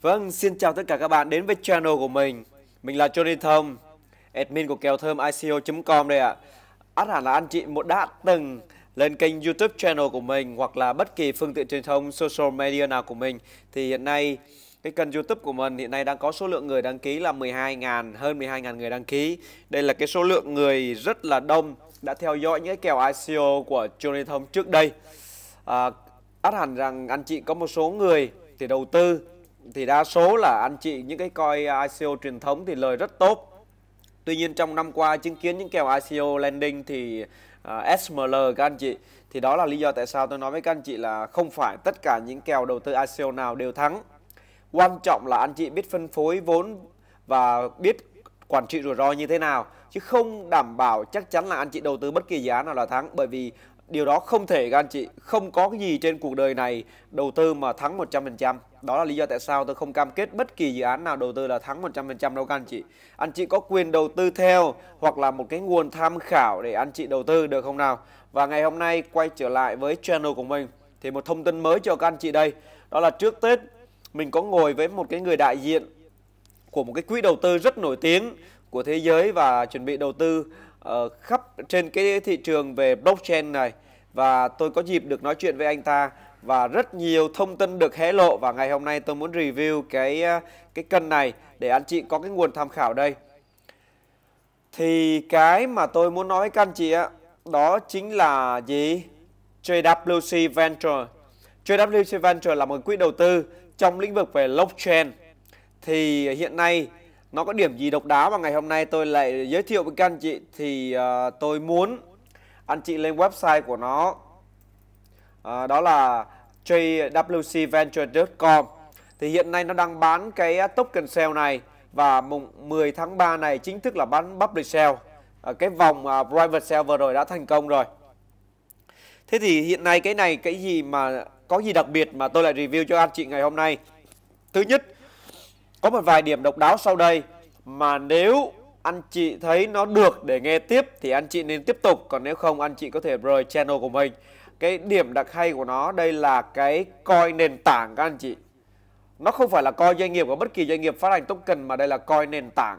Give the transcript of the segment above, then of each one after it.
Vâng, xin chào tất cả các bạn đến với channel của mình. Mình là Johnny Thơm, admin của kèo thơm ICO.com đây ạ. Át hẳn là anh chị một đã từng lên kênh YouTube channel của mình hoặc là bất kỳ phương tiện truyền thông social media nào của mình thì hiện nay cái kênh YouTube của mình hiện nay đang có số lượng người đăng ký là 12.000 hơn 12.000 người đăng ký. Đây là cái số lượng người rất là đông đã theo dõi những cái kèo ICO của Johnny Thông trước đây à, át hẳn rằng anh chị có một số người thì đầu tư thì đa số là anh chị những cái coi ICO truyền thống thì lời rất tốt tuy nhiên trong năm qua chứng kiến những kèo ICO landing thì à, SML các anh chị thì đó là lý do tại sao tôi nói với các anh chị là không phải tất cả những kèo đầu tư ICO nào đều thắng quan trọng là anh chị biết phân phối vốn và biết quản trị rủi ro như thế nào chứ không đảm bảo chắc chắn là anh chị đầu tư bất kỳ dự án nào là thắng bởi vì điều đó không thể các anh chị không có cái gì trên cuộc đời này đầu tư mà thắng 100% đó là lý do tại sao tôi không cam kết bất kỳ dự án nào đầu tư là thắng 100% đâu các anh chị anh chị có quyền đầu tư theo hoặc là một cái nguồn tham khảo để anh chị đầu tư được không nào và ngày hôm nay quay trở lại với channel của mình thì một thông tin mới cho các anh chị đây đó là trước Tết mình có ngồi với một cái người đại diện của một cái quỹ đầu tư rất nổi tiếng của thế giới và chuẩn bị đầu tư ờ, khắp trên cái thị trường về blockchain này và tôi có dịp được nói chuyện với anh ta và rất nhiều thông tin được hé lộ và ngày hôm nay tôi muốn review cái ờ, cái cân này để anh chị có cái nguồn tham khảo đây. Thì cái mà tôi muốn nói với các anh chị á đó chính là gì? JWC Venture. JWC Venture là một quỹ đầu tư trong lĩnh vực về blockchain. Thì hiện nay nó có điểm gì độc đáo mà ngày hôm nay tôi lại giới thiệu với các anh chị thì uh, tôi muốn anh chị lên website của nó uh, đó là jwcventure.com thì hiện nay nó đang bán cái token sale này và mùng 10 tháng 3 này chính thức là bán public sale uh, cái vòng uh, private sale vừa rồi đã thành công rồi thế thì hiện nay cái này cái gì mà có gì đặc biệt mà tôi lại review cho anh chị ngày hôm nay thứ nhất có một vài điểm độc đáo sau đây mà nếu anh chị thấy nó được để nghe tiếp thì anh chị nên tiếp tục còn nếu không anh chị có thể rời channel của mình cái điểm đặc hay của nó đây là cái coi nền tảng các anh chị nó không phải là coi doanh nghiệp của bất kỳ doanh nghiệp phát hành token mà đây là coi nền tảng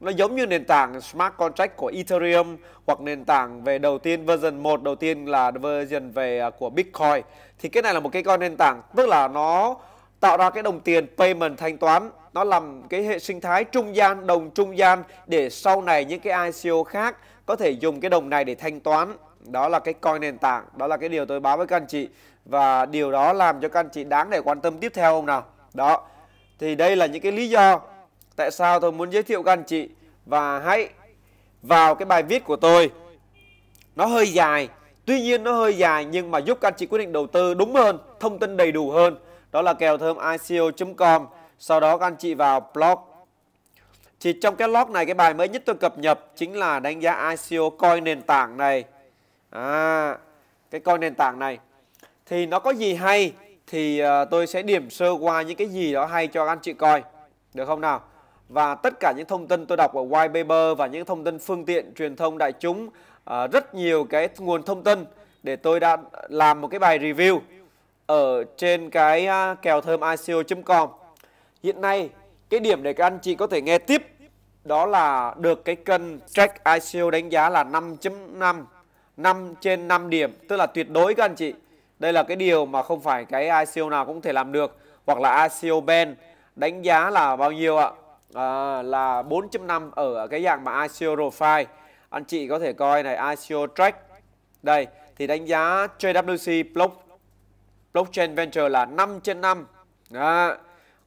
nó giống như nền tảng smart contract của Ethereum hoặc nền tảng về đầu tiên version 1 đầu tiên là version về à, của Bitcoin thì cái này là một cái coi nền tảng tức là nó tạo ra cái đồng tiền payment thanh toán nó làm cái hệ sinh thái trung gian đồng trung gian để sau này những cái ICO khác có thể dùng cái đồng này để thanh toán đó là cái coin nền tảng đó là cái điều tôi báo với các anh chị và điều đó làm cho các anh chị đáng để quan tâm tiếp theo không nào đó thì đây là những cái lý do tại sao tôi muốn giới thiệu các anh chị và hãy vào cái bài viết của tôi nó hơi dài tuy nhiên nó hơi dài nhưng mà giúp các anh chị quyết định đầu tư đúng hơn thông tin đầy đủ hơn đó là kèo thơm ICO.com. Sau đó các anh chị vào blog. Thì trong cái blog này cái bài mới nhất tôi cập nhật chính là đánh giá ICO coin nền tảng này. À, cái coin nền tảng này. Thì nó có gì hay thì ờ, tôi sẽ điểm sơ qua những cái gì đó hay cho các anh chị coi. Được không nào? Và tất cả những thông tin tôi đọc ở white paper và những thông tin phương tiện truyền thông đại chúng ờ, rất nhiều cái nguồn thông tin để tôi đã làm một cái bài review ở trên cái à, kèo thơm ICO.com. Hiện nay cái điểm để các anh chị có thể nghe tiếp đó là được cái cân track ICO đánh giá là 5.5 5 trên 5 điểm tức là tuyệt đối các anh chị. Đây là cái điều mà không phải cái ICO nào cũng thể làm được hoặc là ICO Ben đánh giá là bao nhiêu ạ? À, là 4.5 ở cái dạng mà ICO profile. Anh chị có thể coi này ICO track. Đây thì đánh giá JWC block Blockchain Venture là 5 trên 5. Đó.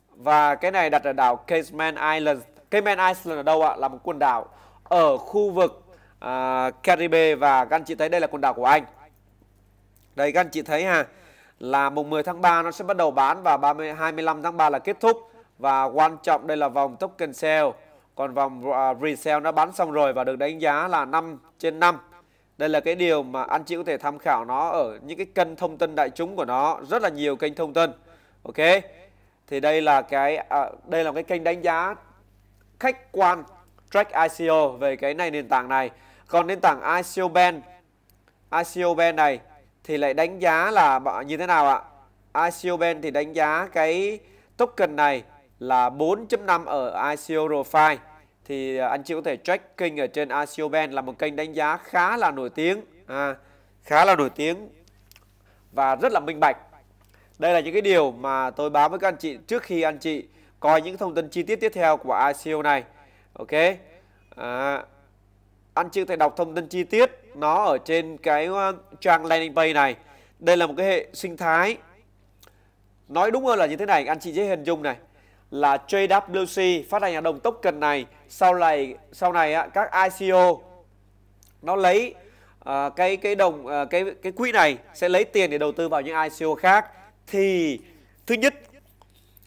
Và cái này đặt ở đảo Cayman Islands. Cayman Islands ở đâu ạ? Là một quần đảo ở khu vực à, Caribe và các anh chị thấy đây là quần đảo của Anh. Đây các anh chị thấy ha là mùng 10 tháng 3 nó sẽ bắt đầu bán và 30 25 tháng 3 là kết thúc và quan trọng đây là vòng token sale còn vòng à, resale nó bán xong rồi và được đánh giá là 5 trên 5 đây là cái điều mà anh chị có thể tham khảo nó ở những cái kênh thông tin đại chúng của nó, rất là nhiều kênh thông tin. Ok. Thì đây là cái à, đây là cái kênh đánh giá khách quan track ICO về cái này nền tảng này. Còn nền tảng ICO Band ICO Band này thì lại đánh giá là như thế nào ạ? ICO Band thì đánh giá cái token này là 4.5 ở ICO Profile thì à, anh chị có thể check kênh ở trên ICO Asioben là một kênh đánh giá khá là nổi tiếng à, khá là nổi tiếng và rất là minh bạch đây là những cái điều mà tôi báo với các anh chị trước khi anh chị coi những thông tin chi tiết tiếp theo của ICO này ok à, anh chị có thể đọc thông tin chi tiết nó ở trên cái à, trang landing page này đây là một cái hệ sinh thái nói đúng hơn là như thế này anh chị dễ hình dung này là JWC phát hành hợp đồng cần này sau này sau này các ICO nó lấy à, cái cái đồng à, cái cái quỹ này sẽ lấy tiền để đầu tư vào những ICO khác thì thứ nhất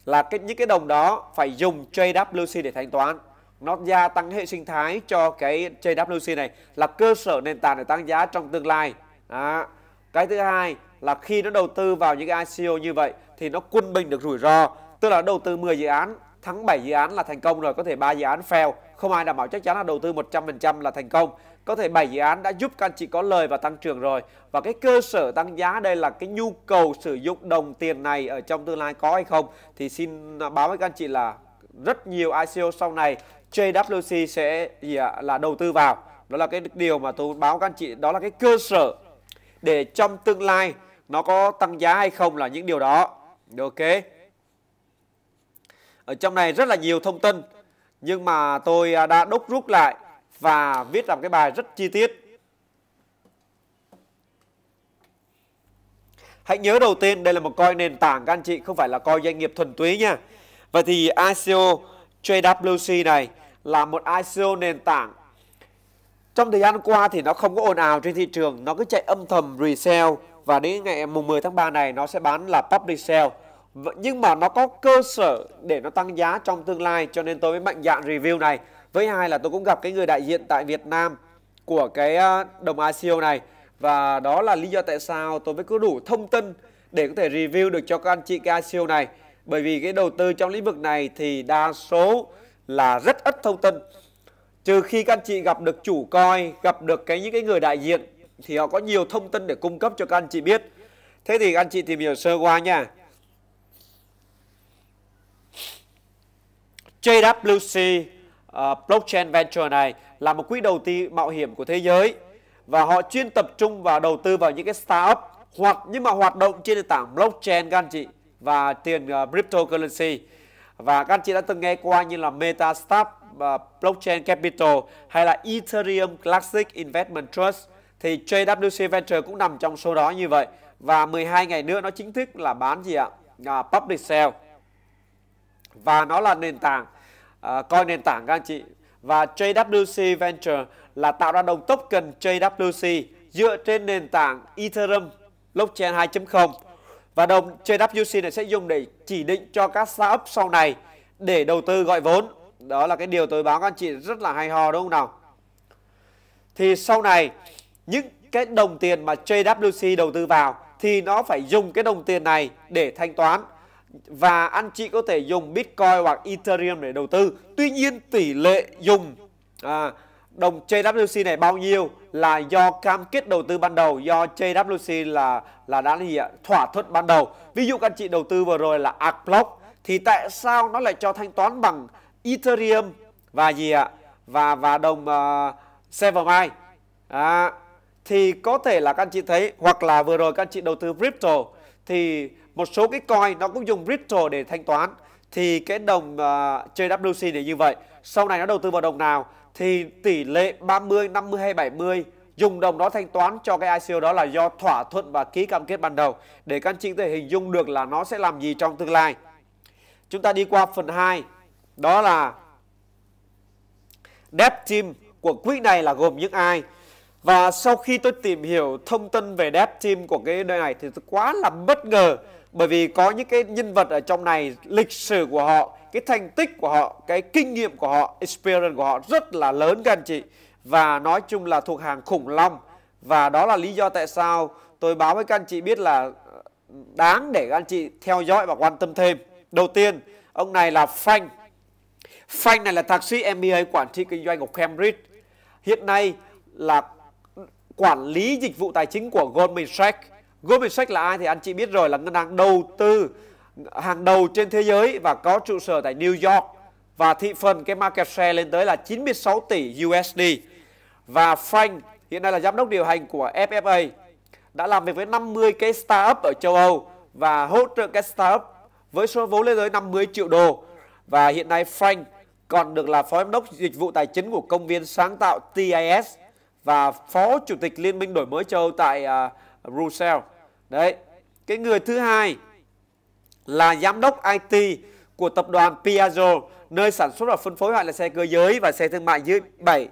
là cái những cái đồng đó phải dùng JWC để thanh toán nó gia tăng hệ sinh thái cho cái JWC này là cơ sở nền tảng để tăng giá trong tương lai đó. cái thứ hai là khi nó đầu tư vào những cái ICO như vậy thì nó quân bình được rủi ro Tức là đầu tư 10 dự án, thắng 7 dự án là thành công rồi, có thể 3 dự án fail. Không ai đảm bảo chắc chắn là đầu tư 100% là thành công. Có thể 7 dự án đã giúp các anh chị có lời và tăng trưởng rồi. Và cái cơ sở tăng giá đây là cái nhu cầu sử dụng đồng tiền này ở trong tương lai có hay không. Thì xin báo với các anh chị là rất nhiều ICO sau này JWC sẽ gì à, là đầu tư vào. Đó là cái điều mà tôi báo các anh chị, đó là cái cơ sở để trong tương lai nó có tăng giá hay không là những điều đó. Được ok. Ở trong này rất là nhiều thông tin nhưng mà tôi à, đã đúc rút lại và viết làm cái bài rất chi tiết. Hãy nhớ đầu tiên đây là một coi nền tảng các anh chị không phải là coi doanh nghiệp thuần túy nha. và thì ICO JWC này là một ICO nền tảng. Trong thời gian qua thì nó không có ồn ào trên thị trường, nó cứ chạy âm thầm resell và đến ngày mùng 10 tháng 3 này nó sẽ bán là public sale. Vâng, nhưng mà nó có cơ sở để nó tăng giá trong tương lai cho nên tôi mới mạnh dạn review này với hai là tôi cũng gặp cái người đại diện tại Việt Nam của cái ờ, đồng ICO này và đó là lý do tại sao tôi mới có đủ thông tin để có thể review được cho các anh chị cái ICO này bởi vì cái đầu tư trong lĩnh vực này thì đa số là rất ít thông tin trừ khi các anh chị gặp được chủ coi gặp được cái những cái người đại diện thì họ có nhiều thông tin để cung cấp cho các anh chị biết thế thì các anh chị tìm hiểu sơ qua nha JWC ờ, Blockchain Venture này là một quỹ đầu tư mạo hiểm của thế giới và họ chuyên tập trung vào đầu tư vào những cái startup hoặc nhưng mà hoạt động trên nền tảng blockchain các anh chị và tiền ờ, cryptocurrency và các anh chị đã từng nghe qua như là MetaStart và ờ, Blockchain Capital hay là Ethereum Classic Investment Trust thì JWC Venture cũng nằm trong số đó như vậy và 12 ngày nữa nó chính thức là bán gì ạ? À, public sale. Và nó là nền tảng Ờ, coi nền tảng các anh chị và JWC Venture là tạo ra đồng token JWC dựa trên nền tảng Ethereum blockchain 2.0 và đồng JWC này sẽ dùng để chỉ định cho các startup sau này để đầu tư gọi vốn. Đó là cái điều tôi báo các anh chị rất là hay ho đúng không nào? Thì sau này những cái đồng tiền mà JWC đầu tư vào thì nó phải dùng cái đồng tiền này để thanh toán và anh chị có thể dùng Bitcoin hoặc Ethereum để đầu tư. Tuy nhiên tỷ lệ dùng à, đồng JWC này bao nhiêu là do cam kết đầu tư ban đầu do JWC là là đã gì ạ? thỏa thuận ban đầu. Ví dụ anh chị đầu tư vừa rồi là Arcblock thì tại sao nó lại cho thanh toán bằng Ethereum và gì ạ? Và và đồng uh, à, Severmind. À, thì có thể là các anh chị thấy hoặc là vừa rồi các anh chị đầu tư crypto thì một số cái coin nó cũng dùng crypto để thanh toán thì cái đồng uh, à, JWC này như vậy sau này nó đầu tư vào đồng nào thì tỷ lệ 30 50 hay 70 dùng đồng đó thanh toán cho cái ICO đó là do thỏa thuận và ký cam kết ban đầu để các anh chị có thể hình dung được là nó sẽ làm gì trong tương lai chúng ta đi qua phần 2 đó là debt team của quỹ này là gồm những ai và sau khi tôi tìm hiểu thông tin về debt team của cái nơi này thì tôi quá là bất ngờ bởi vì có những cái nhân vật ở trong này lịch sử của họ cái thành tích của họ cái kinh nghiệm của họ experience của họ rất là lớn các anh chị và nói chung là thuộc hàng khủng long và đó là lý do tại sao tôi báo với các anh chị biết là ờ, đáng để các anh chị theo dõi và quan tâm thêm đầu tiên ông này là Frank Frank này là thạc sĩ MBA quản trị kinh doanh của Cambridge hiện nay là quản lý dịch vụ tài chính của Goldman Sachs Goldman Sachs là ai thì anh chị biết rồi là ngân hàng đầu tư hàng đầu trên thế giới và có trụ sở tại New York và thị phần cái market share lên tới là 96 tỷ USD. Và Frank hiện nay là giám đốc điều hành của FFA đã làm việc với 50 cái startup ở châu Âu và hỗ trợ các startup với số vốn lên tới 50 triệu đô. Và hiện nay Frank còn được là phó giám đốc dịch vụ tài chính của công viên sáng tạo TIS và phó chủ tịch Liên minh đổi mới châu Âu tại uh, Brussels đấy cái người thứ hai là giám đốc IT của tập đoàn Piaggio nơi sản xuất và phân phối hoặc là xe cơ giới và xe thương mại dưới 7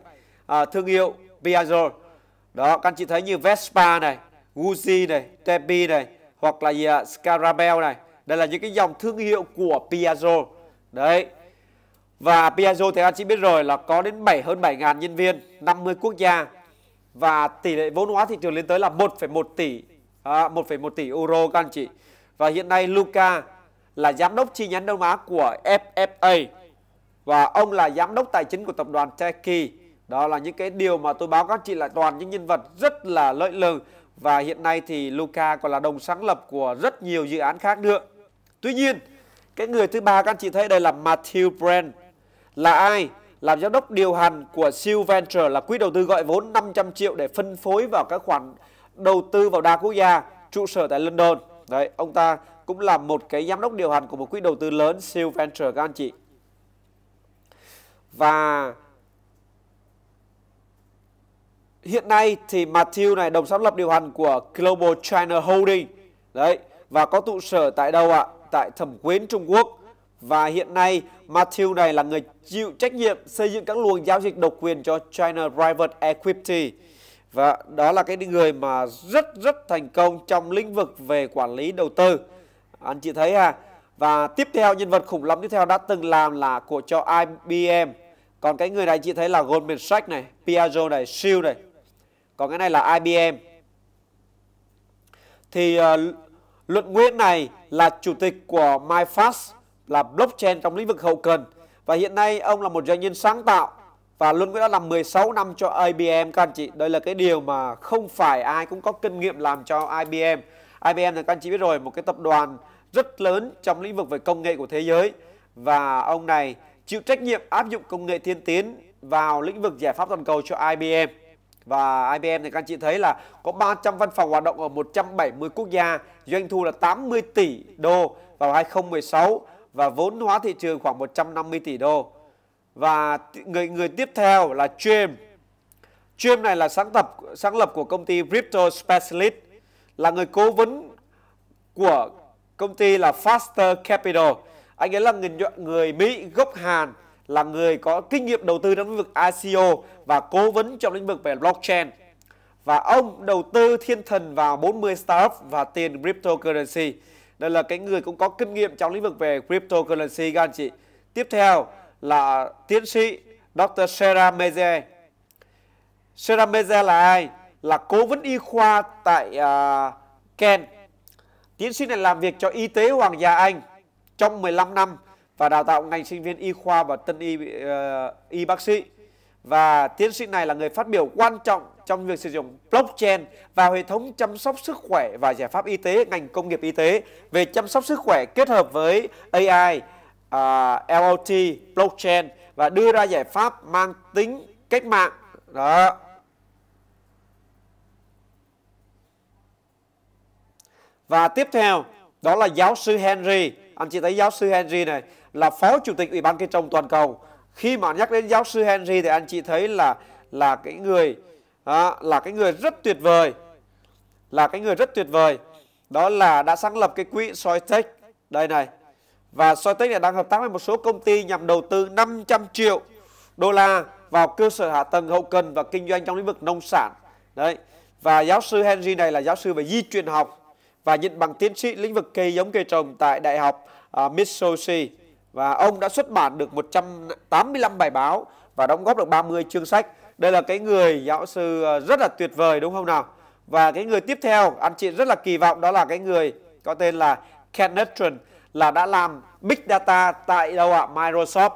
à, thương hiệu Piaggio đó các anh chị thấy như Vespa này guzzi này Tepi này hoặc là gì Scarabel này đây là những cái dòng thương hiệu của Piaggio đấy và Piaggio thì anh chị biết rồi là có đến 7 hơn 7.000 nhân viên 50 quốc gia và tỷ lệ vốn hóa thị trường lên tới là 1,1 tỷ à, 1,1 tỷ euro các anh chị. Và hiện nay Luca là giám đốc chi nhánh Đông Á của FFA và ông là giám đốc tài chính của tập đoàn Techie. Đó là những cái điều mà tôi báo các anh chị là toàn những nhân vật rất là lợi lừng và hiện nay thì Luca còn là đồng sáng lập của rất nhiều dự án khác nữa. Tuy nhiên, cái người thứ ba các anh chị thấy đây là Matthew Brand là ai? Làm giám đốc điều hành của Seal là quỹ đầu tư gọi vốn 500 triệu để phân phối vào các khoản đầu tư vào đa quốc gia trụ sở tại London. Đấy, ông ta cũng là một cái giám đốc điều hành của một quỹ đầu tư lớn Seal Venture các anh chị. Và hiện nay thì Matthew này đồng sáng lập điều hành của Global China Holding. Đấy, và có trụ sở tại đâu ạ? À? Tại thẩm quyến Trung Quốc. Và hiện nay Matthew này là người chịu trách nhiệm xây dựng các luồng giao dịch độc quyền cho China Private Equity và đó là cái người mà rất rất thành công trong lĩnh vực về quản lý đầu tư anh chị thấy ha và tiếp theo nhân vật khủng lắm tiếp theo đã từng làm là của cho IBM còn cái người này chị thấy là Goldman Sachs này Piaggio này Siêu này còn cái này là IBM thì uh, Luận Nguyễn này là chủ tịch của MyFast là blockchain trong lĩnh vực hậu cần và hiện nay ông là một doanh nhân sáng tạo và Luân cũng đó làm 16 năm cho IBM các anh chị. Đây là cái điều mà không phải ai cũng có kinh nghiệm làm cho IBM. IBM thì các anh chị biết rồi, một cái tập đoàn rất lớn trong lĩnh vực về công nghệ của thế giới. Và ông này chịu trách nhiệm áp dụng công nghệ tiên tiến vào lĩnh vực giải pháp toàn cầu cho IBM. Và IBM thì các anh chị thấy là có 300 văn phòng hoạt động ở 170 quốc gia, doanh thu là 80 tỷ đô vào 2016 và vốn hóa thị trường khoảng 150 tỷ đô và người người tiếp theo là James. James này là sáng lập sáng lập của công ty Crypto Specialist là người cố vấn của công ty là Faster Capital. Anh ấy là người người Mỹ gốc Hàn là người có kinh nghiệm đầu tư trong lĩnh vực ICO và cố vấn trong lĩnh vực về blockchain. Và ông đầu tư thiên thần vào 40 startup và tiền cryptocurrency. Đây là cái người cũng có kinh nghiệm trong lĩnh vực về cryptocurrency các anh chị. Tiếp theo là tiến sĩ Dr. Sarah Meze. Sarah Meze là ai? Là cố vấn y khoa tại uh, à, Ken. Tiến sĩ này làm việc cho y tế Hoàng gia Anh trong 15 năm và đào tạo ngành sinh viên y khoa và tân y uh, y bác sĩ. Và tiến sĩ này là người phát biểu quan trọng trong việc sử dụng blockchain vào hệ thống chăm sóc sức khỏe và giải pháp y tế ngành công nghiệp y tế về chăm sóc sức khỏe kết hợp với AI uh, à, LOT, blockchain và đưa ra giải pháp mang tính cách mạng. Đó. Và tiếp theo đó là giáo sư Henry. Anh chị thấy giáo sư Henry này là phó chủ tịch Ủy ban Kinh trồng toàn cầu. Khi mà nhắc đến giáo sư Henry thì anh chị thấy là là cái người đó, là cái người rất tuyệt vời. Là cái người rất tuyệt vời. Đó là đã sáng lập cái quỹ Soitech. Đây này, và Soitec đang hợp tác với một số công ty nhằm đầu tư 500 triệu đô la vào cơ sở hạ tầng hậu cần và kinh doanh trong lĩnh vực nông sản. Đấy. Và giáo sư Henry này là giáo sư về di truyền học và nhận bằng tiến sĩ lĩnh vực cây giống cây trồng tại Đại học uh, à, Mississippi. Và ông đã xuất bản được 185 bài báo và đóng góp được 30 chương sách. Đây là cái người giáo sư à, rất là tuyệt vời đúng không nào? Và cái người tiếp theo anh chị rất là kỳ vọng đó là cái người có tên là Kenneth Trần là đã làm Big Data tại đâu ạ? À? Microsoft.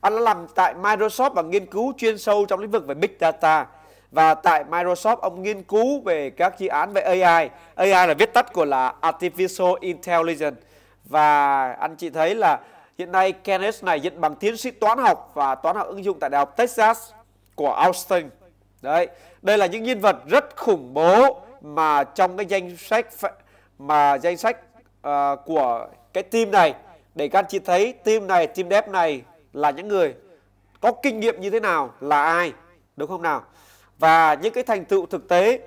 Anh đã làm tại Microsoft và nghiên cứu chuyên sâu trong lĩnh vực về Big Data. Và tại Microsoft, ông nghiên cứu về các dự án về AI. AI là viết tắt của là Artificial Intelligence. Và anh chị thấy là hiện nay Kenneth này nhận bằng tiến sĩ toán học và toán học ứng dụng tại Đại học Texas của Austin. Đấy, đây là những nhân vật rất khủng bố mà trong cái danh sách mà danh sách uh, của cái team này để các anh chị thấy team này team dev này là những người có kinh nghiệm như thế nào là ai đúng không nào và những cái thành tựu thực tế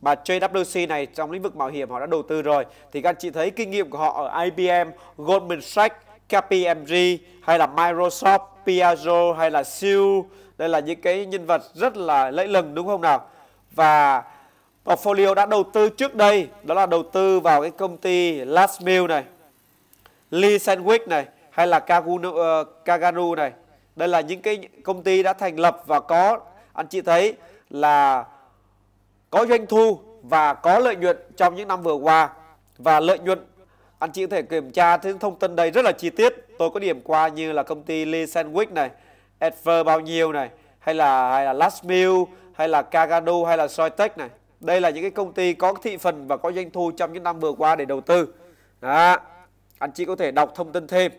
mà JWC này trong lĩnh vực bảo hiểm họ đã đầu tư rồi thì các anh chị thấy kinh nghiệm của họ ở IBM, Goldman Sachs, KPMG hay là Microsoft, Piaggio hay là Siu đây là những cái nhân vật rất là lẫy lừng đúng không nào và portfolio đã đầu tư trước đây đó là đầu tư vào cái công ty Last Meal này Lee Sandwich này hay là Kagunu, uh, Kaganu này. Đây là những cái công ty đã thành lập và có anh chị thấy là có doanh thu và có lợi nhuận trong những năm vừa qua và lợi nhuận anh chị có thể kiểm tra những thông tin đây rất là chi tiết tôi có điểm qua như là công ty Lee Sandwich này Adver bao nhiêu này hay là hay là Last Meal hay là Kagano hay là Soitec này đây là những cái công ty có thị phần và có doanh thu trong những năm vừa qua để đầu tư đó anh chị có thể đọc thông tin thêm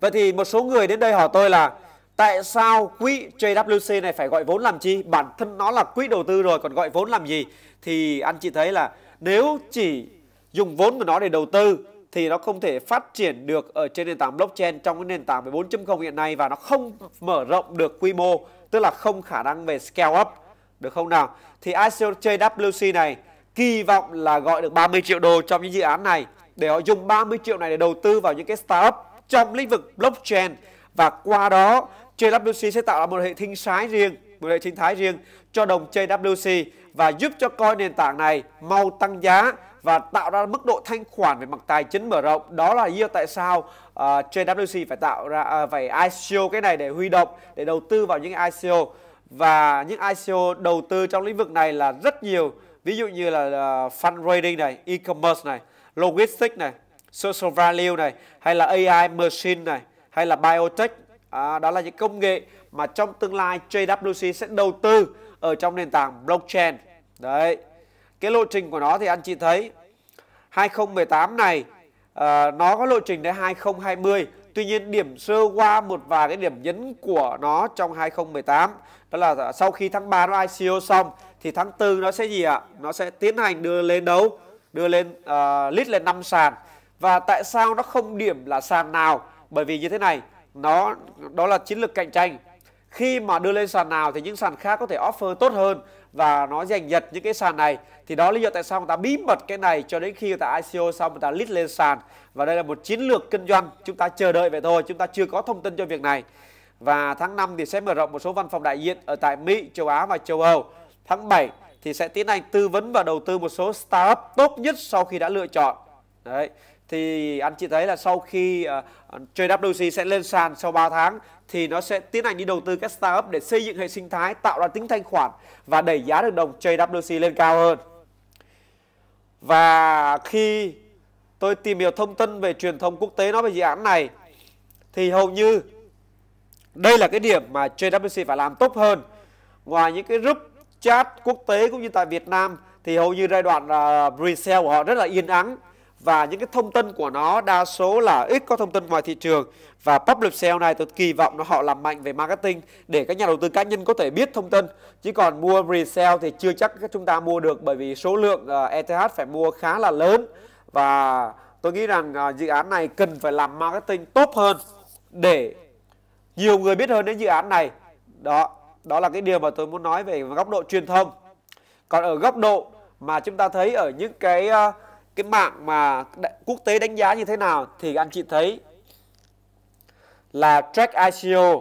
Vậy thì một số người đến đây hỏi tôi là Tại sao quỹ JWC này phải gọi vốn làm chi? Bản thân nó là quỹ đầu tư rồi còn gọi vốn làm gì? Thì anh chị thấy là nếu chỉ dùng vốn của nó để đầu tư thì nó không thể phát triển được ở trên nền tảng blockchain trong cái nền tảng 14.0 hiện nay và nó không mở rộng được quy mô, tức là không khả năng về scale up được không nào? Thì ICO JWC này kỳ vọng là gọi được 30 triệu đô trong những dự án này để họ dùng 30 triệu này để đầu tư vào những cái startup trong lĩnh vực blockchain và qua đó JWC sẽ tạo ra một hệ sinh thái riêng, một hệ sinh thái riêng cho đồng JWC và giúp cho coin nền tảng này mau tăng giá và tạo ra mức độ thanh khoản về mặt tài chính mở rộng. Đó là lý do tại sao uh, à, JWC phải tạo ra uh, phải ICO cái này để huy động để đầu tư vào những ICO và những ICO đầu tư trong lĩnh vực này là rất nhiều ví dụ như là uh, fundraising này, e-commerce này logistics này, social value này, hay là AI machine này, hay là biotech. À, đó là những công nghệ mà trong tương lai JWC sẽ đầu tư ở trong nền tảng blockchain. Đấy. Cái lộ trình của nó thì anh chị thấy 2018 này à, nó có lộ trình đến 2020. Tuy nhiên điểm sơ qua một vài cái điểm nhấn của nó trong 2018 đó là sau khi tháng 3 nó ICO xong thì tháng 4 nó sẽ gì ạ? Nó sẽ tiến hành đưa lên đấu đưa lên uh, lít lên 5 sàn và tại sao nó không điểm là sàn nào bởi vì như thế này nó đó là chiến lược cạnh tranh khi mà đưa lên sàn nào thì những sàn khác có thể offer tốt hơn và nó giành giật những cái sàn này thì đó là lý do tại sao người ta bí mật cái này cho đến khi người ta ICO xong người ta list lên sàn và đây là một chiến lược kinh doanh chúng ta chờ đợi vậy thôi chúng ta chưa có thông tin cho việc này và tháng 5 thì sẽ mở rộng một số văn phòng đại diện ở tại Mỹ, châu Á và châu Âu tháng 7 thì sẽ tiến hành tư vấn và đầu tư một số startup tốt nhất sau khi đã lựa chọn. Đấy. Thì anh chị thấy là sau khi ờ, uh, JWC sẽ lên sàn sau 3 tháng thì nó sẽ tiến hành đi đầu tư các startup để xây dựng hệ sinh thái, tạo ra tính thanh khoản và đẩy giá được đồng JWC lên cao hơn. Và khi tôi tìm hiểu thông tin về truyền thông quốc tế nói về dự án này thì hầu như đây là cái điểm mà JWC phải làm tốt hơn. Ngoài những cái group chat quốc tế cũng như tại Việt Nam thì hầu như giai đoạn uh, resale của họ rất là yên ắng và những cái thông tin của nó đa số là ít có thông tin ngoài thị trường và public sale này tôi kỳ vọng nó họ làm mạnh về marketing để các nhà đầu tư cá nhân có thể biết thông tin chứ còn mua resale thì chưa chắc chúng ta mua được bởi vì số lượng uh, à, e ETH phải mua khá là lớn và tôi nghĩ rằng uh, dự án này cần phải làm marketing tốt hơn để nhiều người biết hơn đến dự án này đó đó là cái điều mà tôi muốn nói về góc độ truyền thông còn ở góc độ mà chúng ta thấy ở những cái ờ, cái mạng mà quốc tế đánh giá như thế nào thì anh chị thấy là track ICO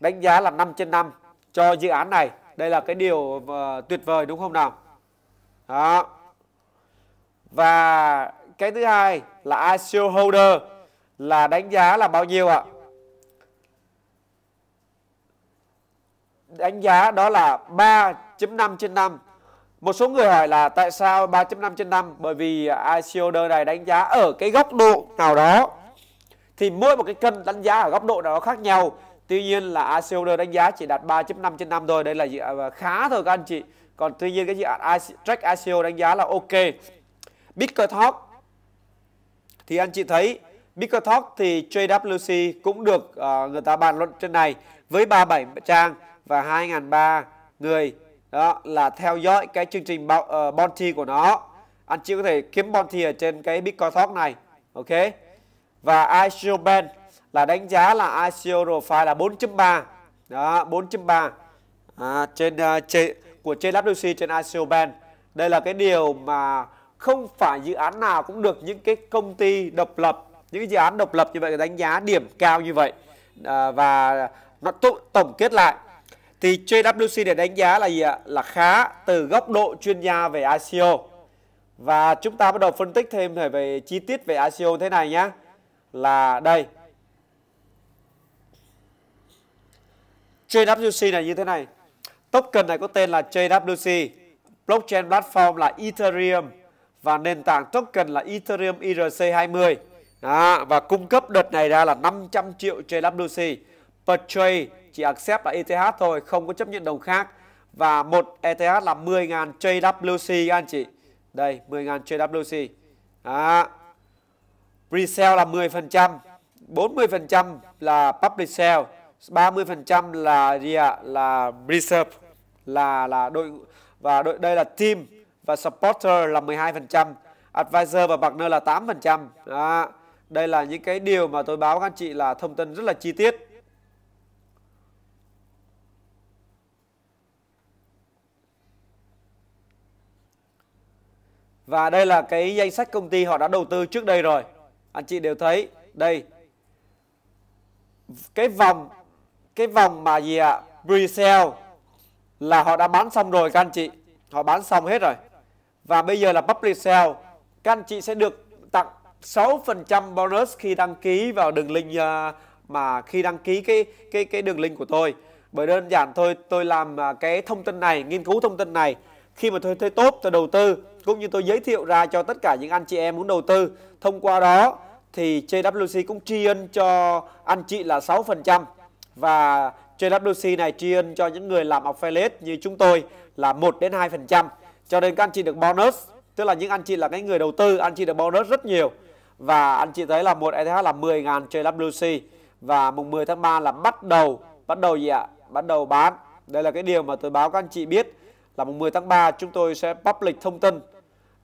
đánh giá là 5 trên 5 cho dự án này. Đây là cái điều tuyệt vời đúng không nào? Đó. Và cái thứ hai là ICO holder là đánh giá là bao nhiêu ạ? đánh giá đó là 3.5 trên 5. Một số người hỏi là tại sao 3.5 trên 5? Bởi vì ICO đơn này đánh giá ở cái góc độ nào đó. Thì mỗi một cái cân đánh giá ở góc độ nào đó khác nhau. Tuy nhiên là ICO đơn đánh giá chỉ đạt 3.5 trên 5 thôi. Đây là à, khá thôi các anh chị. Còn tuy nhiên cái dự án track ICO đánh giá là ok. Bitcoin thì anh chị thấy Bitcoin thì JWC cũng được à, người ta bàn luận trên này với 37 trang và 2.300 người đó là theo dõi cái chương trình ờ, bounty của nó anh chị có thể kiếm bounty ở trên cái Bitcoin Talk này ok và ICO band là đánh giá là ICO profile là 4.3 đó 4.3 à, trên uh, trên của trên WC trên ICO band đây là cái điều mà không phải dự án nào cũng được những cái công ty độc lập những dự án độc lập như vậy đánh giá điểm cao như vậy à, và nó tổng kết lại thì JWC để đánh giá là gì ạ? Là khá từ góc độ chuyên gia về ICO. Và chúng ta bắt đầu phân tích thêm về chi tiết về ICO thế này nhé. Là đây. JWC này như thế này. Token này có tên là JWC. Blockchain platform là Ethereum. Và nền tảng token là Ethereum ERC20. Đó, và cung cấp đợt này ra là 500 triệu JWC per chỉ accept là ETH thôi, không có chấp nhận đồng khác. Và một ETH là 10.000 JWC các anh chị. Đây, 10.000 JWC. Đó. Pre-sale là 10%, 40% là public sale, 30% là gì ạ? là reserve là là đội và đội đây là team và supporter là 12%, advisor và partner là 8%. Đó. Đây là những cái điều mà tôi báo các anh chị là thông tin rất là chi tiết Và đây là cái danh sách công ty họ đã đầu tư trước đây rồi. Anh chị đều thấy đây. Cái vòng cái vòng mà gì ạ? À? Pre-sale là họ đã bán xong rồi các anh chị. Họ bán xong hết rồi. Và bây giờ là public sale. Các anh chị sẽ được tặng 6% bonus khi đăng ký vào đường link à, mà khi đăng ký cái cái cái đường link của tôi. Bởi đơn giản thôi, tôi làm à, cái thông tin này, nghiên cứu thông tin này khi mà tôi thấy tốt tôi đầu tư cũng như tôi giới thiệu ra cho tất cả những anh chị em muốn đầu tư. Thông qua đó thì JWC cũng tri ân cho anh chị là 6% và JWC này tri ân cho những người làm affiliate như chúng tôi là 1 đến 2%. Cho nên các anh chị được bonus, tức là những anh chị là cái người đầu tư, anh chị được bonus rất nhiều. Và anh chị thấy là một ETH là 10.000 JWC và mùng 10 tháng 3 là bắt đầu bắt đầu gì ạ? Bắt đầu bán. Đây là cái điều mà tôi báo các anh chị biết là mùng 10 tháng 3 chúng tôi sẽ public thông tin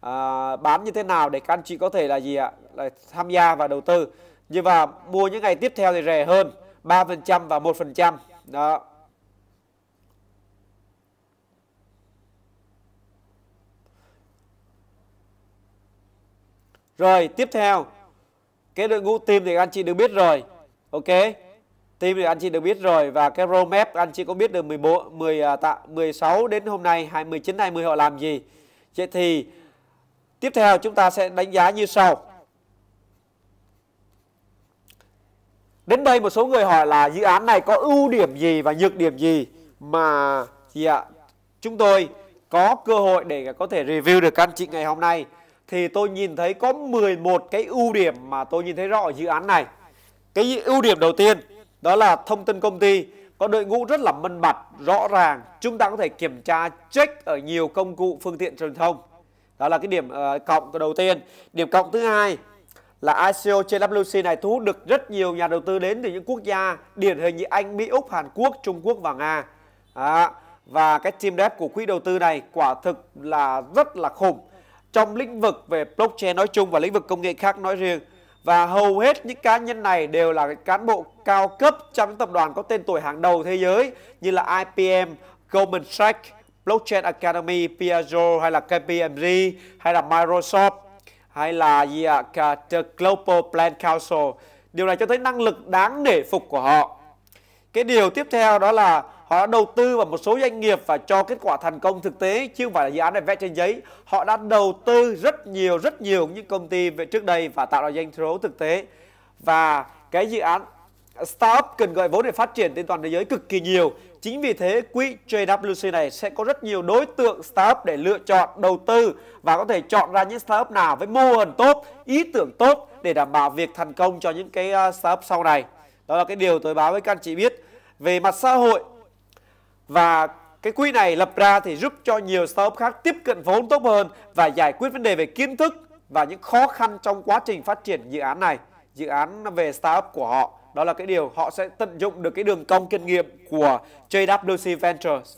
à, bán như thế nào để các anh chị có thể là gì ạ là tham gia và đầu tư nhưng mà mua những ngày tiếp theo thì rẻ hơn 3% và 1% đó Rồi tiếp theo Cái đội ngũ team thì các anh chị đều biết rồi Ok Team thì anh chị được biết rồi và cái roadmap anh chị có biết được 14 10 à, tạ 16 đến hôm nay 29 20 họ làm gì. Vậy thì tiếp theo chúng ta sẽ đánh giá như sau. Đến đây một số người hỏi là dự án này có ưu điểm gì và nhược điểm gì mà gì ạ? Chúng tôi có cơ hội để có thể review được anh chị ngày hôm nay thì tôi nhìn thấy có 11 cái ưu điểm mà tôi nhìn thấy rõ ở dự án này. Cái ưu điểm đầu tiên đó là thông tin công ty có đội ngũ rất là minh bạch rõ ràng chúng ta có thể kiểm tra check ở nhiều công cụ phương tiện truyền thông đó là cái điểm uh, cộng đầu tiên điểm cộng thứ hai là ICO trên WC này thu hút được rất nhiều nhà đầu tư đến từ những quốc gia điển hình như Anh, Mỹ, Úc, Hàn Quốc, Trung Quốc và Nga. À, và cái team dev của quỹ đầu tư này quả thực là rất là khủng trong lĩnh vực về blockchain nói chung và lĩnh vực công nghệ khác nói riêng. Và hầu hết những cá nhân này đều là cán bộ cao cấp trong những tập đoàn có tên tuổi hàng đầu thế giới như là IBM, Goldman Sachs, Blockchain Academy, Piaggio hay là KPMG hay là Microsoft hay là gì ạ The Global Plan Council. Điều này cho thấy năng lực đáng nể phục của họ. Cái điều tiếp theo đó là họ đã đầu tư vào một số doanh nghiệp và cho kết quả thành công thực tế chứ không phải là dự án này vẽ trên giấy họ đã đầu tư rất nhiều rất nhiều những công ty về trước đây và tạo ra doanh số thực tế và cái dự án startup cần gọi vốn để phát triển trên toàn thế giới cực kỳ nhiều chính vì thế quỹ JWC này sẽ có rất nhiều đối tượng startup để lựa chọn đầu tư và có thể chọn ra những startup nào với mô hình tốt ý tưởng tốt để đảm bảo việc thành công cho những cái ờ, startup sau này đó là cái điều tôi báo với các anh chị biết về mặt xã hội và cái quỹ này lập ra thì giúp cho nhiều startup khác tiếp cận vốn tốt hơn và giải quyết vấn đề về kiến thức và những khó khăn trong quá trình phát triển dự án này, dự án về startup của họ. Đó là cái điều họ sẽ tận dụng được cái đường cong kinh nghiệm của JWC Ventures.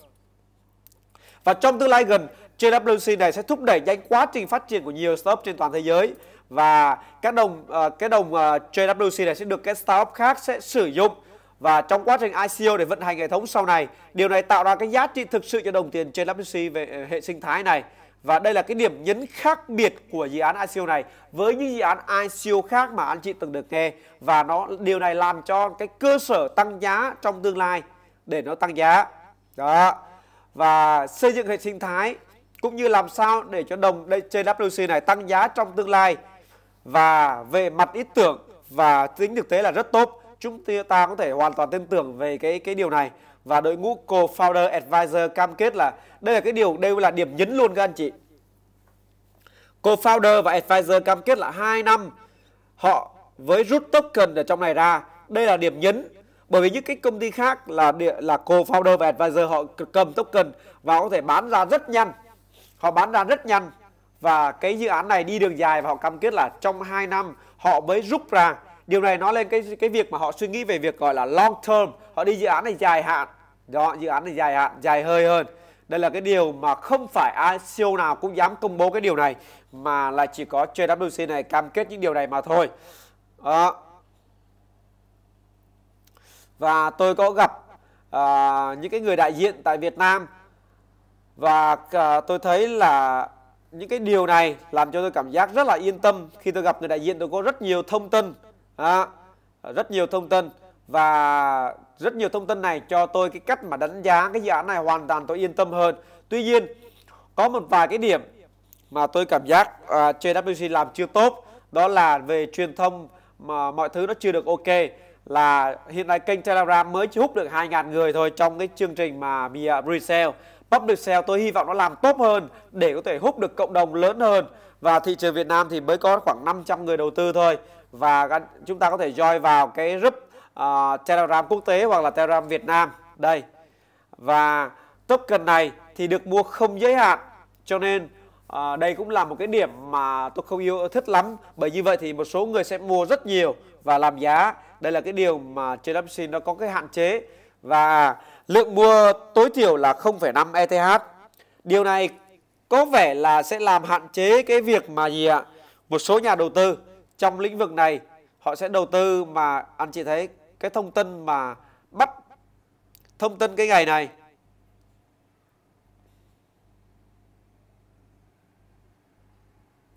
Và trong tương lai gần, JWC này sẽ thúc đẩy nhanh quá trình phát triển của nhiều startup trên toàn thế giới và các đồng ờ, cái đồng ờ, JWC này sẽ được các startup khác sẽ sử dụng và trong quá trình ICO để vận hành hệ thống sau này điều này tạo ra cái giá trị thực sự cho đồng tiền trên WC về ờ, hệ sinh thái này và đây là cái điểm nhấn khác biệt của dự án ICO này với những dự án ICO khác mà anh chị từng được nghe và nó điều này làm cho cái cơ sở tăng giá trong tương lai để nó tăng giá đó và xây dựng hệ sinh thái cũng như làm sao để cho đồng trên WC này tăng giá trong tương lai và về mặt ý tưởng và tính thực tế là rất tốt Chúng ta có thể hoàn toàn tin tưởng về cái cái điều này và đội ngũ co-founder advisor cam kết là đây là cái điều đây là điểm nhấn luôn các anh chị. Co-founder và advisor cam kết là hai năm họ với rút token ở trong này ra. Đây là điểm nhấn bởi vì những cái công ty khác là địa, là co-founder và advisor họ cầm token và có thể bán ra rất nhanh. Họ bán ra rất nhanh và cái dự án này đi đường dài và họ cam kết là trong 2 năm họ mới rút ra điều này nói lên cái cái việc mà họ suy nghĩ về việc gọi là long term họ đi dự án này dài hạn đó dự án này dài hạn dài hơi hơn đây là cái điều mà không phải ICO e nào cũng dám công bố cái điều này mà là chỉ có JWC này cam kết những điều này mà thôi à, và tôi có gặp à, những cái người đại diện tại Việt Nam và à, tôi thấy là những cái điều này làm cho tôi cảm giác rất là yên tâm khi tôi gặp người đại diện tôi có rất nhiều thông tin à, rất nhiều thông tin và rất nhiều thông tin này cho tôi cái cách mà đánh giá cái dự án này hoàn toàn tôi yên tâm hơn tuy nhiên có một vài cái điểm mà tôi cảm giác uh, à, JWC làm chưa tốt đó là về truyền thông mà mọi thứ nó chưa được ok là hiện nay kênh Telegram mới chỉ hút được 2.000 người thôi trong cái chương trình mà via resale public sale tôi hy vọng nó làm tốt hơn để có thể hút được cộng đồng lớn hơn và thị trường Việt Nam thì mới có khoảng 500 người đầu tư thôi và chúng ta có thể join vào cái group uh, Telegram quốc tế hoặc là Telegram Việt Nam đây và token này thì được mua không giới hạn cho nên à, đây cũng là một cái điểm mà tôi không yêu thích lắm bởi như vậy thì một số người sẽ mua rất nhiều và làm giá đây là cái điều mà trên option nó có cái hạn chế và lượng mua tối thiểu là 0,5 ETH điều này có vẻ là sẽ làm hạn chế cái việc mà gì ạ một số nhà đầu tư trong lĩnh vực này họ sẽ đầu tư mà anh chị thấy cái thông tin mà bắt thông tin cái ngày này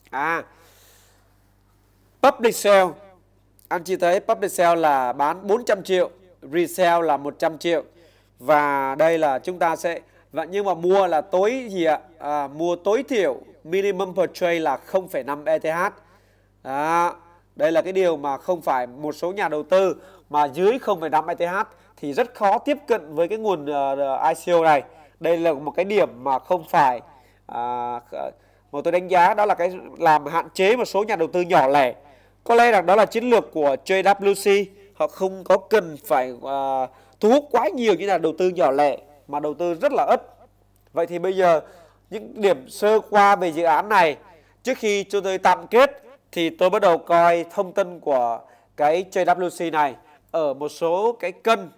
à public sale anh chị thấy public sale là bán 400 triệu resell là 100 triệu và đây là chúng ta sẽ và nhưng mà mua là tối gì ạ à, mua tối thiểu minimum per trade là 0,5 ETH đó. Đây là cái điều mà không phải một số nhà đầu tư mà dưới 0,5 ETH thì rất khó tiếp cận với cái nguồn uh, ờ, ờ, ICO này. Đây là một cái điểm mà không phải à, mà tôi đánh giá đó là cái làm hạn chế một số nhà đầu tư nhỏ lẻ. Có lẽ rằng đó là chiến lược của JWC, họ không có cần phải à, thu hút quá nhiều như là đầu tư nhỏ lẻ mà đầu tư rất là ít. Vậy thì bây giờ những điểm sơ qua về dự án này trước khi chúng tôi tạm kết thì tôi bắt đầu coi thông tin của cái JWC này ở một số cái cân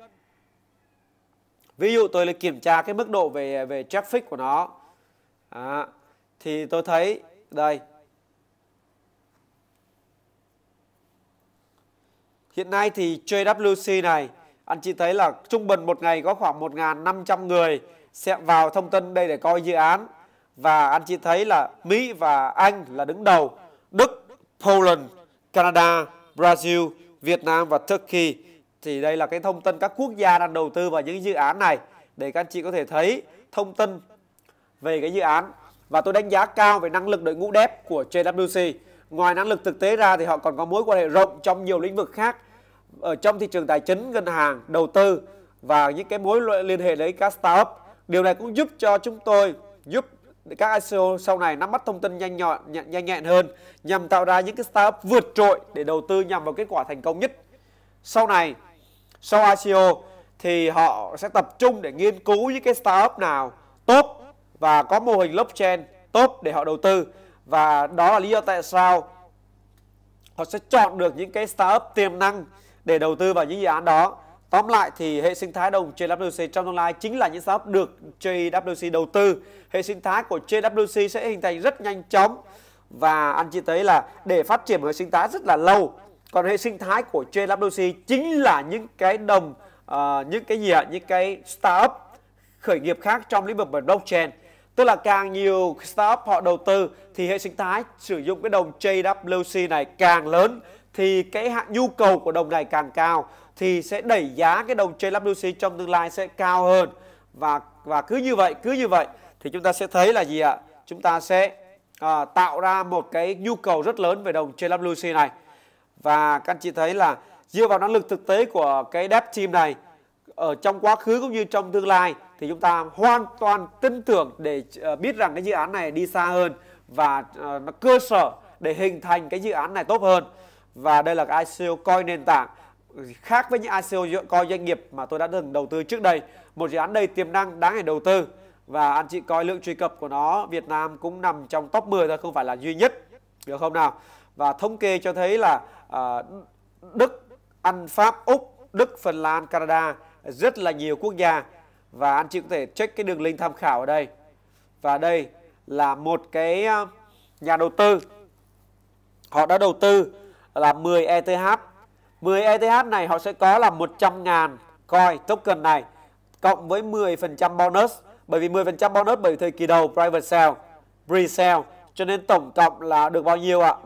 ví dụ tôi lại kiểm tra cái mức độ về về traffic của nó à, thì tôi thấy đây hiện nay thì JWC này anh chị thấy là trung bình một ngày có khoảng 1.500 người sẽ vào thông tin đây để coi dự án và anh chị thấy là Mỹ và Anh là đứng đầu Poland, Canada, Brazil, Việt Nam và Turkey. Thì đây là cái thông tin các quốc gia đang đầu tư vào những dự án này để các anh chị có thể thấy thông tin về cái dự án. Và tôi đánh giá cao về năng lực đội ngũ đẹp của JWC. Ngoài năng lực thực tế ra thì họ còn có mối quan hệ rộng trong nhiều lĩnh vực khác ở trong thị trường tài chính, ngân hàng, đầu tư và những cái mối liên hệ đấy các startup. Điều này cũng giúp cho chúng tôi, giúp các ICO sau này nắm bắt thông tin nhanh nhọn nhanh nhẹn hơn nhằm tạo ra những cái startup vượt trội để đầu tư nhằm vào kết quả thành công nhất. Sau này sau ICO thì họ sẽ tập trung để nghiên cứu những cái startup nào tốt và có mô hình blockchain tốt để họ đầu tư và đó là lý do tại sao họ sẽ chọn được những cái startup tiềm năng để đầu tư vào những dự án đó Tóm lại thì hệ sinh thái đồng JWC trong tương lai chính là những startup được JWC đầu tư. Hệ sinh thái của JWC sẽ hình thành rất nhanh chóng và anh chị thấy là để phát triển hệ sinh thái rất là lâu. Còn hệ sinh thái của JWC chính là những cái đồng uh, những cái gì ạ? Những cái startup khởi nghiệp khác trong lĩnh vực blockchain. Tức là càng nhiều startup họ đầu tư thì hệ sinh thái sử dụng cái đồng JWC này càng lớn thì cái hạn nhu cầu của đồng này càng cao thì sẽ đẩy giá cái đồng JWC trong tương lai sẽ cao hơn và và cứ như vậy cứ như vậy thì chúng ta sẽ thấy là gì ạ chúng ta sẽ à, tạo ra một cái nhu cầu rất lớn về đồng JWC này và các anh chị thấy là dựa vào năng lực thực tế của cái dev team này ở trong quá khứ cũng như trong tương lai thì chúng ta hoàn toàn tin tưởng để ờ, biết rằng cái dự án này đi xa hơn và ờ, nó cơ sở để hình thành cái dự án này tốt hơn và đây là cái ICO e coin nền tảng khác với những ICO coi doanh nghiệp mà tôi đã từng đầu tư trước đây một dự án đầy tiềm năng đáng để đầu tư và anh chị coi lượng truy cập của nó Việt Nam cũng nằm trong top 10 thôi không phải là duy nhất được không nào và thống kê cho thấy là à, Đức Anh Pháp Úc Đức Phần Lan Canada rất là nhiều quốc gia và anh chị có thể check cái đường link tham khảo ở đây và đây là một cái à, nhà đầu tư họ đã đầu tư là 10 ETH 10 ETH này họ sẽ có là 100.000 coin token này cộng với 10% bonus bởi vì 10% bonus bởi thời kỳ đầu private sale, pre-sale cho nên tổng cộng là được bao nhiêu ạ? À?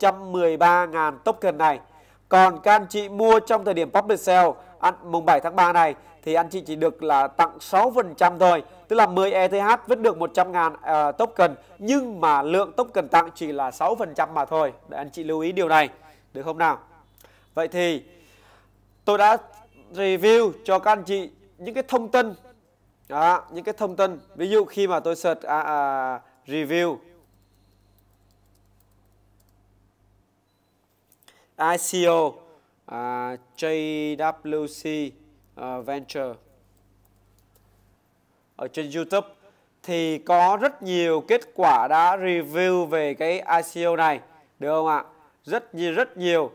113.000 token này. Còn các anh chị mua trong thời điểm public sale ăn mùng 7 tháng 3 này thì anh chị chỉ được là tặng 6% thôi, tức là 10 ETH vẫn được 100.000 uh, ờ, token nhưng mà lượng token tặng chỉ là 6% mà thôi. Để anh chị lưu ý điều này được không nào? Vậy thì tôi đã review cho các anh chị những cái thông tin đó, những cái thông tin ví dụ khi mà tôi search à, à, review ICO à, JWC à, Venture ở trên YouTube thì có rất nhiều kết quả đã review về cái ICO này được không ạ rất nhiều rất nhiều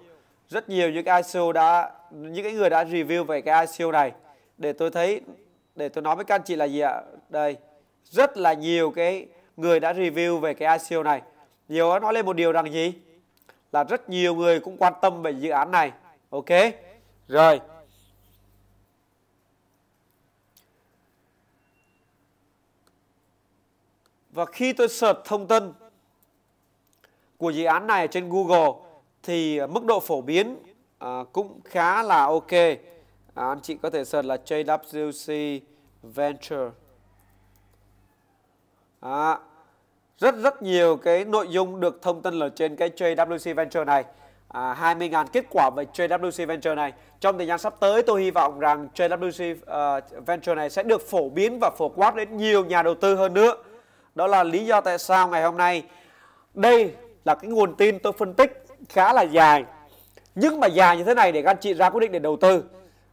rất nhiều những ICO đã những cái người đã review về cái ICO này để tôi thấy để tôi nói với các anh chị là gì ạ đây rất là nhiều cái người đã review về cái ICO này nhiều nói lên một điều rằng gì là rất nhiều người cũng quan tâm về dự án này ok rồi và khi tôi search thông tin của dự án này trên Google thì à, mức độ phổ biến à, cũng khá là ok. À, anh chị có thể search là JWC Venture. À, rất rất nhiều cái nội dung được thông tin ở trên cái JWC Venture này. À, 20.000 kết quả về JWC Venture này. Trong thời gian sắp tới tôi hy vọng rằng JWC uh, à, Venture này sẽ được phổ biến và phổ quát đến nhiều nhà đầu tư hơn nữa. Đó là lý do tại sao ngày hôm nay đây là cái nguồn tin tôi phân tích khá là dài nhưng mà dài như thế này để các anh chị ra quyết định để đầu tư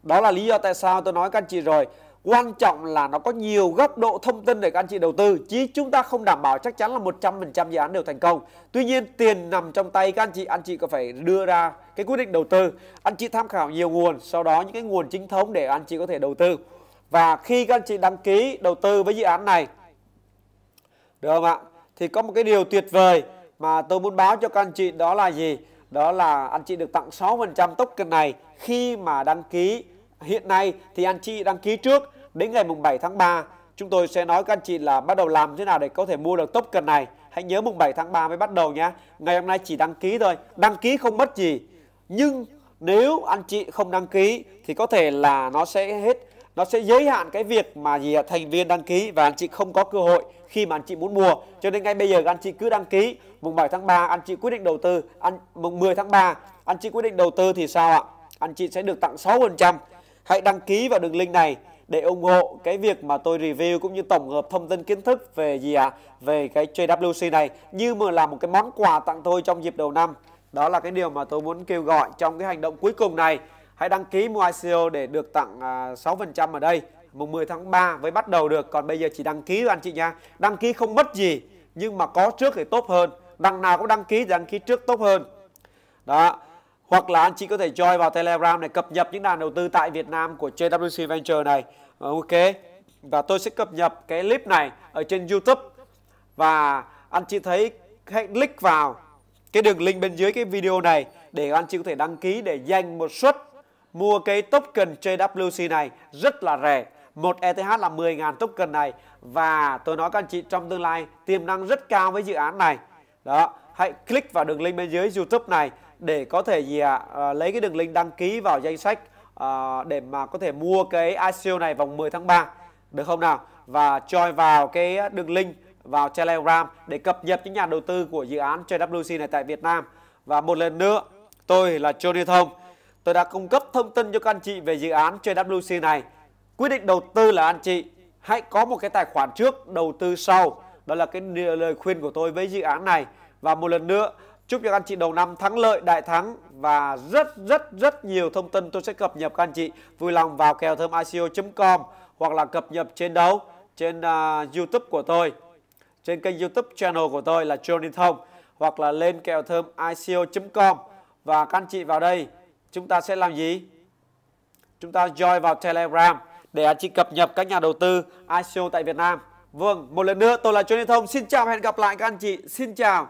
đó là lý do tại sao tôi nói các anh chị rồi quan trọng là nó có nhiều góc độ thông tin để các anh chị đầu tư chứ chúng ta không đảm bảo chắc chắn là 100% dự án đều thành công tuy nhiên tiền nằm trong tay các anh chị anh chị có phải đưa ra cái quyết định đầu tư anh chị tham khảo nhiều nguồn sau đó những cái nguồn chính thống để anh chị có thể đầu tư và khi các anh chị đăng ký đầu tư với dự án này được không ạ thì có một cái điều tuyệt vời mà tôi muốn báo cho các anh chị đó là gì? Đó là anh chị được tặng 6% token này khi mà đăng ký. Hiện nay thì anh chị đăng ký trước đến ngày mùng 7 tháng 3 chúng tôi sẽ nói các anh chị là bắt đầu làm thế nào để có thể mua được token này. Hãy nhớ mùng 7 tháng 3 mới bắt đầu nhé. Ngày hôm nay chỉ đăng ký thôi, đăng ký không mất gì. Nhưng nếu anh chị không đăng ký thì có thể là nó sẽ hết nó sẽ giới hạn cái việc mà gì thành viên đăng ký và anh chị không có cơ hội khi mà anh chị muốn mua cho nên ngay bây giờ anh chị cứ đăng ký mùng 7 tháng 3 anh chị quyết định đầu tư anh mùng 10 tháng 3 anh chị quyết định đầu tư thì sao ạ anh chị sẽ được tặng 6% hãy đăng ký vào đường link này để ủng hộ cái việc mà tôi review cũng như tổng hợp thông tin kiến thức về gì ạ à? về cái JWC này như mà là một cái món quà tặng tôi trong dịp đầu năm đó là cái điều mà tôi muốn kêu gọi trong cái hành động cuối cùng này hãy đăng ký mua ICO để được tặng 6% à, ở đây mùng 10 tháng 3 mới bắt đầu được còn bây giờ chỉ đăng ký thôi anh chị nha đăng ký không mất gì nhưng mà có trước thì tốt hơn đằng nào cũng đăng ký thì đăng ký trước tốt hơn đó hoặc là anh chị có thể join vào Telegram này cập nhật những đàn đầu tư tại Việt Nam của JWC Venture này ờ, ok và tôi sẽ cập nhật cái clip này ở trên YouTube và anh chị thấy hãy click vào cái đường link bên dưới cái video này để anh chị có thể đăng ký để dành một suất mua cái token JWC này rất là rẻ một ETH là 10.000 token này và tôi nói các anh chị trong tương lai tiềm năng rất cao với dự án này đó hãy click vào đường link bên dưới YouTube này để có thể gì ạ à, lấy cái đường link đăng ký vào danh sách à, để mà có thể mua cái ICO này vòng 10 tháng 3 được không nào và join vào cái đường link vào Telegram để cập nhật những nhà đầu tư của dự án JWC này tại Việt Nam và một lần nữa tôi là Johnny Thông tôi đã cung cấp thông tin cho các anh chị về dự án JWC này Quyết định đầu tư là anh chị hãy có một cái tài khoản trước, đầu tư sau. Đó là cái lời khuyên của tôi với dự án này. Và một lần nữa, chúc cho các anh chị đầu năm thắng lợi, đại thắng và rất rất rất nhiều thông tin tôi sẽ cập nhật các anh chị. Vui lòng vào kèo thơm ico.com hoặc là cập nhật trên đâu? Trên uh, YouTube của tôi, trên kênh YouTube channel của tôi là Johnny Thông hoặc là lên kèo thơm ico.com và các anh chị vào đây chúng ta sẽ làm gì? Chúng ta join vào Telegram để anh chị cập nhật các nhà đầu tư ICO tại Việt Nam. Vâng, một lần nữa tôi là Trần Thông. Xin chào và hẹn gặp lại các anh chị. Xin chào.